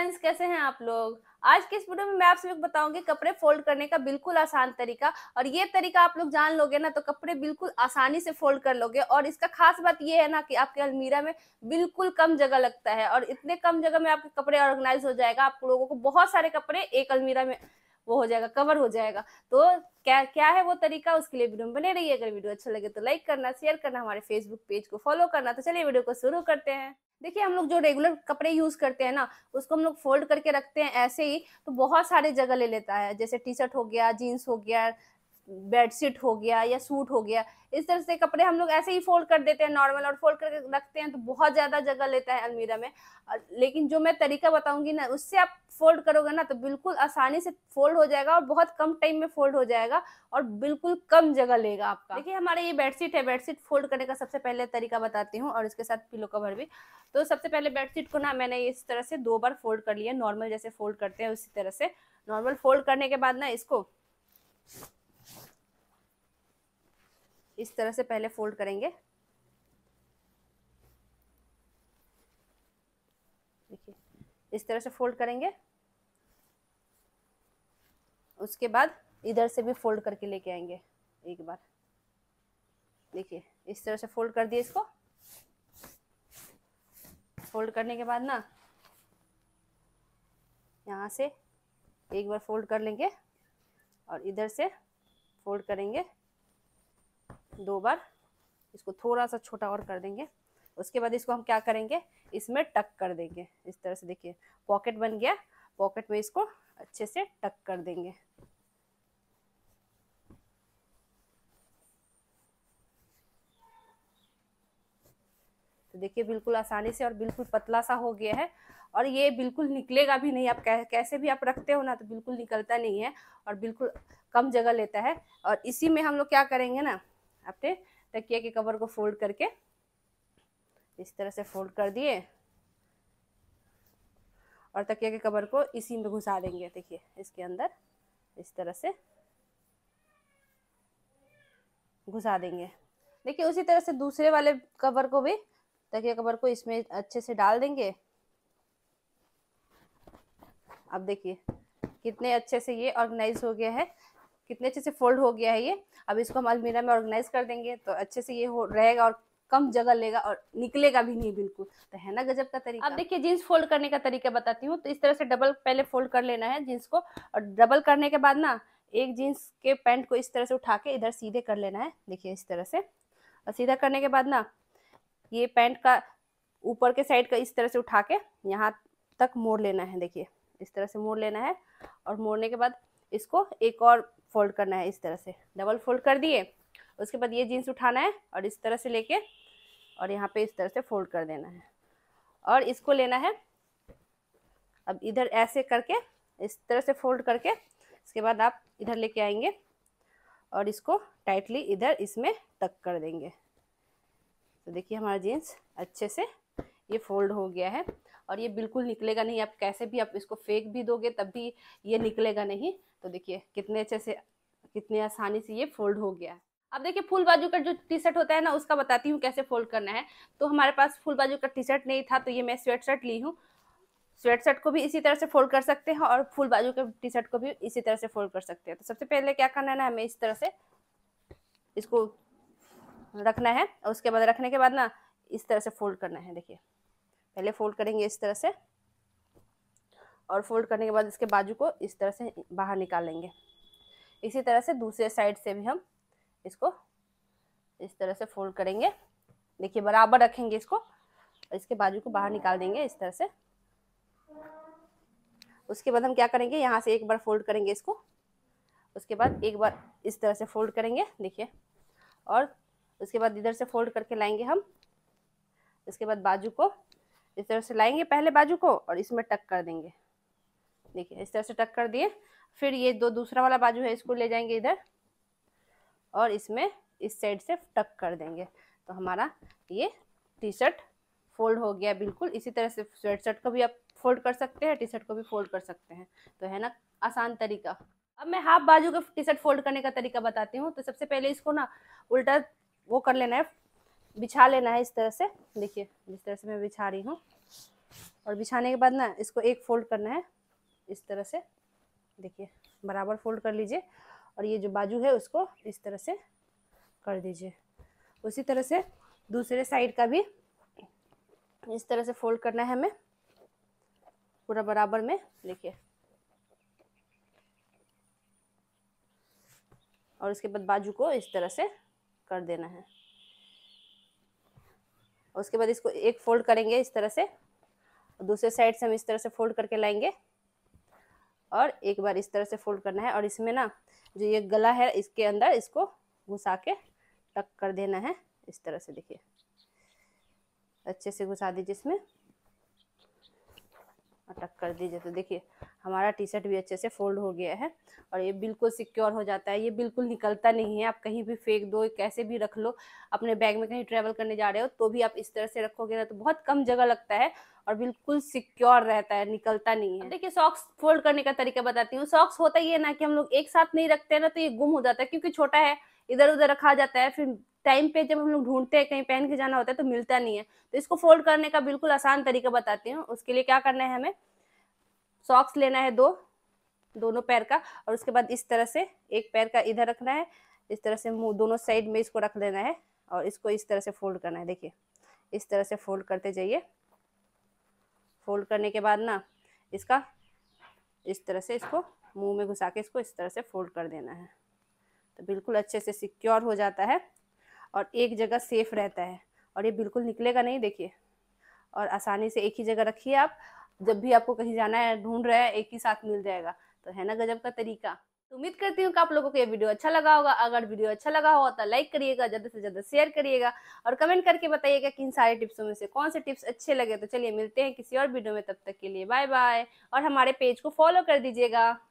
friends कैसे हैं आप लोग आज के इस वीडियो में मैं आप सभी को बताऊंगी कपड़े फोल्ड करने का बिल्कुल आसान तरीका और ये तरीका आप लोग जान लोगे ना तो कपड़े बिल्कुल आसानी से फोल्ड कर लोगे और इसका खास बात ये है ना कि आपके अलमीरा में बिल्कुल कम जगह लगता है और इतने कम जगह में आपके कपड़े ऑर्गेनाइज हो जाएगा आप लोगों को बहुत सारे कपड़े एक अलमीरा में वो हो जाएगा कवर हो जाएगा तो क्या क्या है वो तरीका उसके लिए वीडियो बने रहिए अगर वीडियो अच्छा लगे तो लाइक करना शेयर करना हमारे फेसबुक पेज को फॉलो करना तो चलिए वीडियो को शुरू करते हैं देखिए हम लोग जो रेगुलर कपड़े यूज करते हैं ना उसको हम लोग फोल्ड करके रखते हैं ऐसे ही तो बहुत सारे जगह ले लेता है जैसे टी शर्ट हो गया जीन्स हो गया बेडशीट हो गया या सूट हो गया इस तरह से कपड़े हम लोग ऐसे ही फोल्ड कर देते हैं नॉर्मल और फोल्ड करके रखते हैं तो बहुत ज़्यादा जगह लेता है अलमीरा में लेकिन जो मैं तरीका बताऊंगी ना उससे आप फोल्ड करोगे ना तो बिल्कुल आसानी से फोल्ड हो जाएगा और बहुत कम टाइम में फोल्ड हो जाएगा और बिल्कुल कम जगह लेगा आपका देखिए हमारा ये बेडशीट है बेडशीट फोल्ड करने का सबसे पहले तरीका बताती हूँ और इसके साथ पिलो कवर भी तो सबसे पहले बेडशीट को ना मैंने इस तरह से दो बार फोल्ड कर लिया नॉर्मल जैसे फोल्ड करते हैं उसी तरह से नॉर्मल फोल्ड करने के बाद ना इसको इस तरह से पहले फोल्ड करेंगे देखिए इस तरह से फोल्ड करेंगे उसके बाद इधर से भी फोल्ड करके लेके आएंगे एक बार देखिए इस तरह से फोल्ड कर दिए इसको फोल्ड करने के बाद ना यहाँ से एक बार फोल्ड कर लेंगे और इधर से फोल्ड करेंगे दो बार इसको थोड़ा सा छोटा और कर देंगे उसके बाद इसको हम क्या करेंगे इसमें टक कर देंगे इस तरह से देखिए पॉकेट बन गया पॉकेट में इसको अच्छे से टक कर देंगे तो देखिए बिल्कुल आसानी से और बिल्कुल पतला सा हो गया है और ये बिल्कुल निकलेगा भी नहीं आप कैसे भी आप रखते हो ना तो बिल्कुल निकलता नहीं है और बिल्कुल कम जगह लेता है और इसी में हम लोग क्या करेंगे ना आपने तकिया के कवर को फोल्ड करके इस तरह से फोल्ड कर दिए और तकिया के कवर को इसी में घुसा देंगे देखिए इसके अंदर इस तरह से घुसा देंगे देखिए उसी तरह से दूसरे वाले कवर को भी तकिया कवर को इसमें अच्छे से डाल देंगे अब देखिए कितने अच्छे से ये ऑर्गेनाइज हो गया है कितने अच्छे से फोल्ड हो गया है ये अब इसको हम अलमीरा में ऑर्गेनाइज कर देंगे तो अच्छे से ये हो रहेगा और कम जगह लेगा और निकलेगा भी नहीं बिल्कुल तो है ना गजब का तरीका अब देखिए जींस फोल्ड करने का तरीका बताती हूँ तो इस तरह से डबल पहले फोल्ड कर लेना है जींस को और डबल करने के बाद ना एक जीन्स के पैंट को इस तरह से उठा के इधर सीधे कर लेना है देखिए इस तरह से और सीधा करने के बाद ना ये पैंट का ऊपर के साइड का इस तरह से उठा के यहाँ तक मोड़ लेना है देखिए इस तरह से मोड़ लेना है और मोड़ने के बाद इसको एक और फोल्ड करना है इस तरह से डबल फोल्ड कर दिए उसके बाद ये जीन्स उठाना है और इस तरह से लेके और यहाँ पे इस तरह से फोल्ड कर देना है और इसको लेना है अब इधर ऐसे करके इस तरह से फोल्ड करके इसके बाद आप इधर लेके आएंगे और इसको टाइटली इधर इसमें तक कर देंगे तो देखिए हमारा जीन्स अच्छे से ये फोल्ड हो गया है और ये बिल्कुल निकलेगा नहीं आप कैसे भी आप इसको फेंक भी दोगे तब भी ये निकलेगा नहीं तो देखिए कितने अच्छे से कितने आसानी से ये फोल्ड हो गया अब देखिए फुल बाजू का जो टी शर्ट होता है ना उसका बताती हूँ कैसे फोल्ड करना है तो हमारे पास फुल बाजू का टी शर्ट नहीं था तो ये मैं स्वेट शर्ट ली हूँ स्वेट शर्ट को भी इसी तरह से फोल्ड कर सकते हैं और फुल बाजू के टी शर्ट को भी इसी तरह से फोल्ड कर सकते हैं तो सबसे पहले क्या करना है ना हमें इस तरह से इसको रखना है और उसके बाद रखने के बाद ना इस तरह से फोल्ड करना है देखिए पहले फोल्ड करेंगे इस तरह से और फोल्ड करने के बाद इसके बाजू को इस तरह से बाहर निकाल लेंगे इसी तरह से दूसरे साइड से भी हम इसको इस तरह से फोल्ड करेंगे देखिए बराबर रखेंगे इसको और इसके बाजू को बाहर निकाल देंगे इस तरह से उसके बाद हम क्या करेंगे यहाँ से एक बार फोल्ड करेंगे इसको उसके बाद एक बार इस तरह से फोल्ड करेंगे देखिए और उसके बाद इधर से फोल्ड करके लाएंगे हम उसके बाद बाजू को इस तरह से लाएंगे पहले बाजू को और इसमें टक कर देंगे देखिए इस तरह से टक कर दिए फिर ये दो दूसरा वाला बाजू है इसको ले जाएंगे इधर और इसमें इस साइड से टक कर देंगे तो हमारा ये टी शर्ट फोल्ड हो गया बिल्कुल इसी तरह से स्वेट शर्ट को भी आप फोल्ड कर सकते हैं टी शर्ट को भी फोल्ड कर सकते हैं तो है ना आसान तरीका अब मैं हाफ बाजू का टी शर्ट फोल्ड करने का तरीका बताती हूँ तो सबसे पहले इसको ना उल्टा वो कर लेना है बिछा लेना है इस तरह से देखिए जिस तरह से मैं बिछा रही हूँ और बिछाने के बाद ना इसको एक फोल्ड करना है इस तरह से देखिए बराबर फोल्ड कर लीजिए और ये जो बाजू है उसको इस तरह से कर दीजिए उसी तरह से दूसरे साइड का भी इस तरह से फोल्ड करना है हमें पूरा बराबर में देखिए और इसके बाद बाजू को इस तरह से कर देना है उसके बाद इसको एक फोल्ड करेंगे इस तरह से दूसरे साइड से हम इस तरह से फोल्ड करके लाएंगे और एक बार इस तरह से फोल्ड करना है और इसमें ना जो ये गला है इसके अंदर इसको घुसा के टक कर देना है इस तरह से देखिए अच्छे से घुसा दीजिए इसमें और टक कर दीजिए तो देखिए हमारा टी शर्ट भी अच्छे से फोल्ड हो गया है और ये बिल्कुल सिक्योर हो जाता है ये बिल्कुल निकलता नहीं है आप कहीं भी फेंक दो कैसे भी रख लो अपने बैग में कहीं ट्रैवल करने जा रहे हो तो भी आप इस तरह से रखोगे ना तो बहुत कम जगह लगता है और बिल्कुल सिक्योर रहता है निकलता नहीं है देखिए सॉक्स फोल्ड करने का तरीका बताती हूँ सॉक्स होता ही है ना कि हम लोग एक साथ नहीं रखते हैं ना तो ये गुम हो जाता है क्योंकि छोटा है इधर उधर रखा जाता है फिर टाइम पे जब हम लोग ढूंढते हैं कहीं पहन के जाना होता है तो मिलता नहीं है तो इसको फोल्ड करने का बिल्कुल आसान तरीका बताती हूँ उसके लिए क्या करना है हमें सॉक्स लेना है दो दोनों पैर का और उसके बाद इस तरह से एक पैर का इधर रखना है इस तरह से मुंह दोनों साइड में इसको रख लेना है और इसको इस तरह से फोल्ड करना है देखिए इस तरह से फोल्ड करते जाइए फोल्ड करने के बाद ना इसका इस तरह से इसको मुंह में घुसा के इसको इस तरह से फोल्ड कर देना है तो बिल्कुल अच्छे से सिक्योर हो जाता है और एक जगह सेफ रहता है और ये बिल्कुल निकलेगा नहीं देखिए और आसानी से एक ही जगह रखिए आप जब भी आपको कहीं जाना है ढूंढ रहे हैं एक ही साथ मिल जाएगा तो है ना गजब का तरीका तो उम्मीद करती हूँ कि आप लोगों को ये वीडियो अच्छा लगा होगा अगर वीडियो अच्छा लगा हो तो लाइक करिएगा ज़्यादा से ज़्यादा शेयर करिएगा और कमेंट करके बताइएगा कि इन सारे टिप्सों में से कौन से टिप्स अच्छे लगे तो चलिए मिलते हैं किसी और वीडियो में तब तक के लिए बाय बाय और हमारे पेज को फॉलो कर दीजिएगा